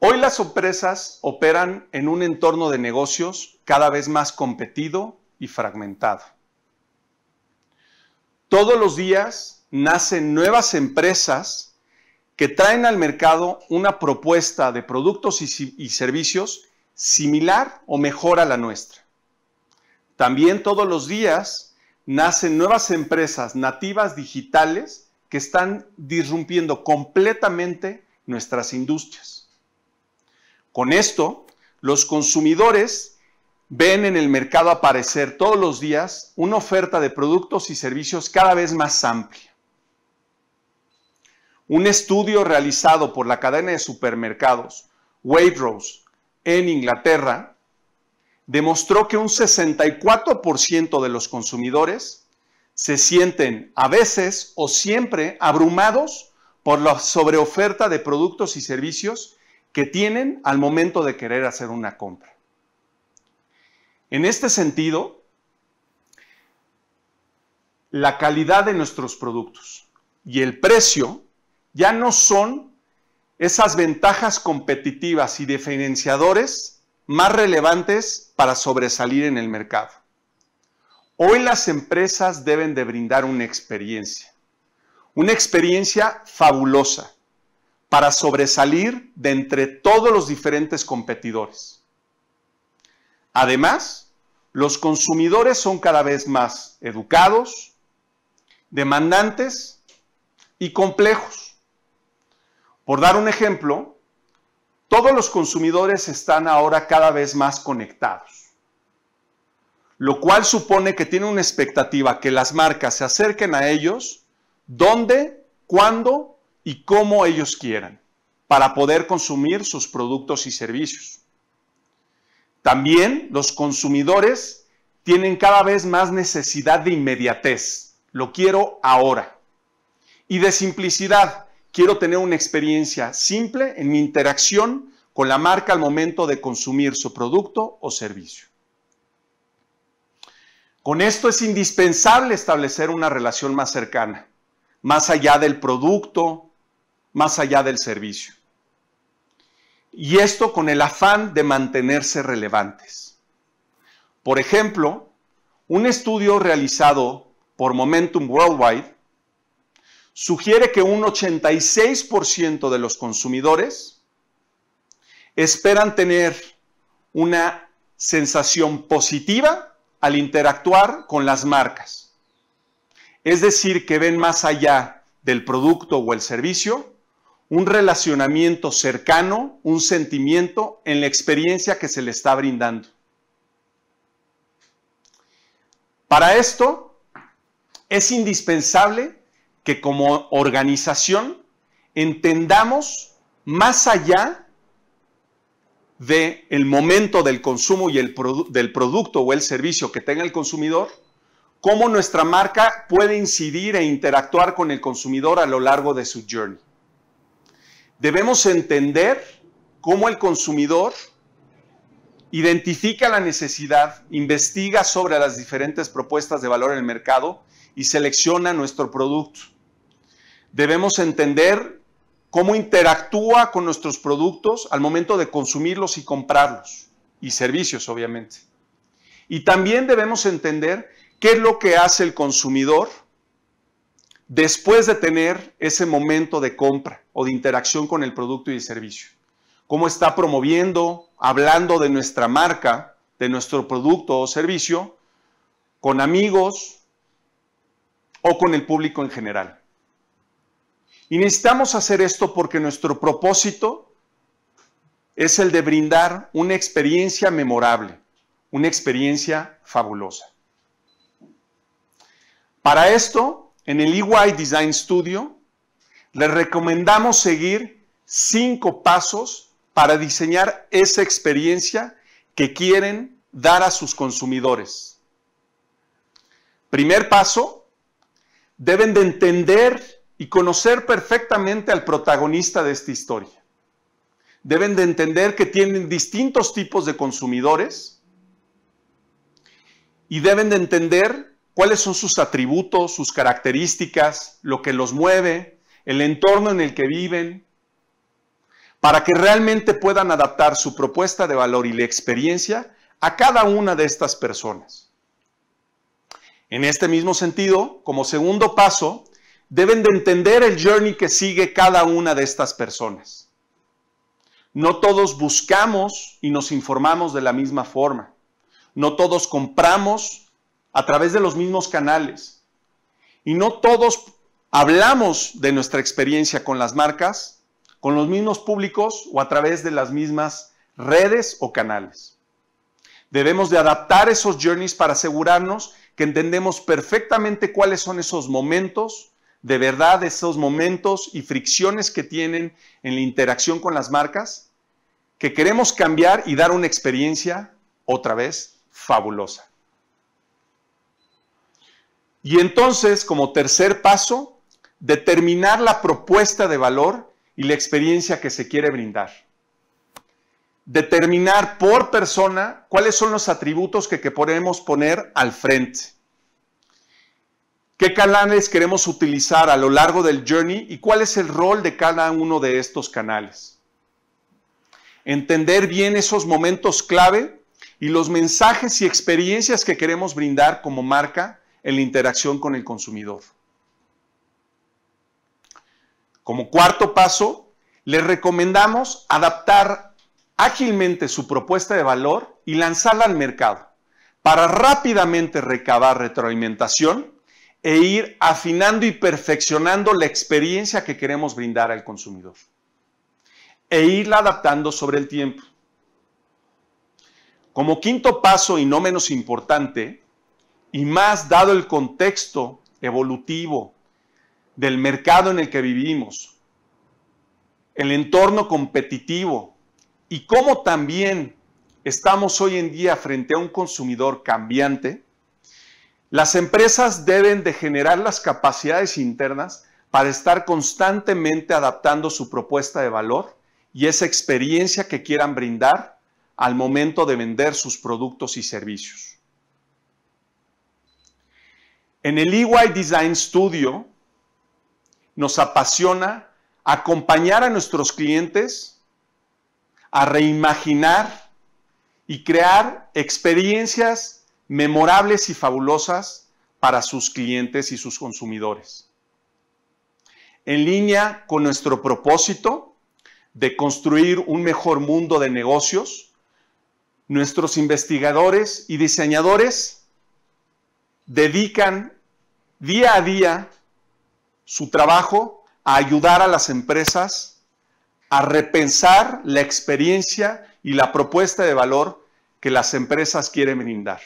Hoy las empresas operan en un entorno de negocios cada vez más competido y fragmentado. Todos los días nacen nuevas empresas que traen al mercado una propuesta de productos y, servicios similar o mejor a la nuestra. También todos los días nacen nuevas empresas nativas digitales que están disrumpiendo completamente nuestras industrias. Con esto, los consumidores ven en el mercado aparecer todos los días una oferta de productos y servicios cada vez más amplia. Un estudio realizado por la cadena de supermercados Waitrose en Inglaterra demostró que un 64% de los consumidores se sienten a veces o siempre abrumados por la sobreoferta de productos y servicios que tienen al momento de querer hacer una compra. En este sentido, la calidad de nuestros productos y el precio ya no son esas ventajas competitivas y diferenciadores más relevantes para sobresalir en el mercado. Hoy las empresas deben de brindar una experiencia, una experiencia fabulosa, para sobresalir de entre todos los diferentes competidores. Además, los consumidores son cada vez más educados, demandantes y complejos. Por dar un ejemplo, todos los consumidores están ahora cada vez más conectados, lo cual supone que tienen una expectativa que las marcas se acerquen a ellos, dónde, cuándo y como ellos quieran para poder consumir sus productos y servicios. También los consumidores tienen cada vez más necesidad de inmediatez, lo quiero ahora, y de simplicidad, quiero tener una experiencia simple en mi interacción con la marca al momento de consumir su producto o servicio. Con esto es indispensable establecer una relación más cercana, más allá del producto, más allá del servicio. Y esto con el afán de mantenerse relevantes. Por ejemplo, un estudio realizado por Momentum Worldwide sugiere que un 86% de los consumidores esperan tener una sensación positiva al interactuar con las marcas. Es decir, que ven más allá del producto o el servicio un relacionamiento cercano, un sentimiento en la experiencia que se le está brindando. Para esto es indispensable que como organización entendamos más allá del momento del consumo y el del producto o el servicio que tenga el consumidor, cómo nuestra marca puede incidir e interactuar con el consumidor a lo largo de su journey. Debemos entender cómo el consumidor identifica la necesidad, investiga sobre las diferentes propuestas de valor en el mercado y selecciona nuestro producto. Debemos entender cómo interactúa con nuestros productos al momento de consumirlos y comprarlos, y servicios, obviamente. Y también debemos entender qué es lo que hace el consumidor después de tener ese momento de compra o de interacción con el producto y el servicio. Cómo está promoviendo, hablando de nuestra marca, de nuestro producto o servicio, con amigos o con el público en general. Y necesitamos hacer esto porque nuestro propósito es el de brindar una experiencia memorable, una experiencia fabulosa. Para esto en el EY Design Studio les recomendamos seguir cinco pasos para diseñar esa experiencia que quieren dar a sus consumidores. Primer paso, deben de entender y conocer perfectamente al protagonista de esta historia. Deben de entender que tienen distintos tipos de consumidores y deben de entender cuáles son sus atributos, sus características, lo que los mueve, el entorno en el que viven, para que realmente puedan adaptar su propuesta de valor y la experiencia a cada una de estas personas. En este mismo sentido, como segundo paso, deben de entender el journey que sigue cada una de estas personas. No todos buscamos y nos informamos de la misma forma. No todos compramos a través de los mismos canales. Y no todos hablamos de nuestra experiencia con las marcas, con los mismos públicos o a través de las mismas redes o canales. Debemos de adaptar esos journeys para asegurarnos que entendemos perfectamente cuáles son esos momentos, de verdad esos momentos y fricciones que tienen en la interacción con las marcas, que queremos cambiar y dar una experiencia otra vez fabulosa. Y entonces, como tercer paso, determinar la propuesta de valor y la experiencia que se quiere brindar. Determinar por persona cuáles son los atributos que, podemos poner al frente. ¿Qué canales queremos utilizar a lo largo del journey y cuál es el rol de cada uno de estos canales? Entender bien esos momentos clave y los mensajes y experiencias que queremos brindar como marca en la interacción con el consumidor. Como cuarto paso, le recomendamos adaptar ágilmente su propuesta de valor y lanzarla al mercado para rápidamente recabar retroalimentación e ir afinando y perfeccionando la experiencia que queremos brindar al consumidor e irla adaptando sobre el tiempo. Como quinto paso y no menos importante, y más dado el contexto evolutivo del mercado en el que vivimos, el entorno competitivo y cómo también estamos hoy en día frente a un consumidor cambiante, las empresas deben de generar las capacidades internas para estar constantemente adaptando su propuesta de valor y esa experiencia que quieran brindar al momento de vender sus productos y servicios. En el EY Design Studio nos apasiona acompañar a nuestros clientes a reimaginar y crear experiencias memorables y fabulosas para sus clientes y sus consumidores. En línea con nuestro propósito de construir un mejor mundo de negocios, nuestros investigadores y diseñadores dedican día a día su trabajo a ayudar a las empresas a repensar la experiencia y la propuesta de valor que las empresas quieren brindar.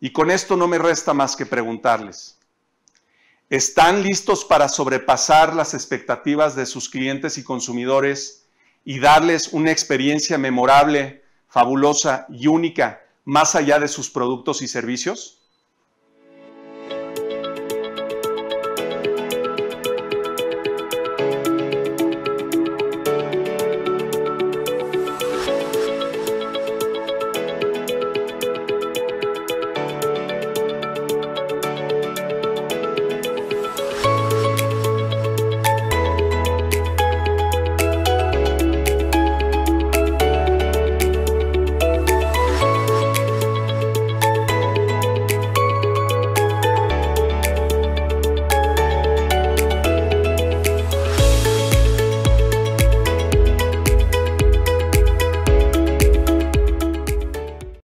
Y con esto no me resta más que preguntarles, ¿están listos para sobrepasar las expectativas de sus clientes y consumidores y darles una experiencia memorable, fabulosa y única más allá de sus productos y servicios?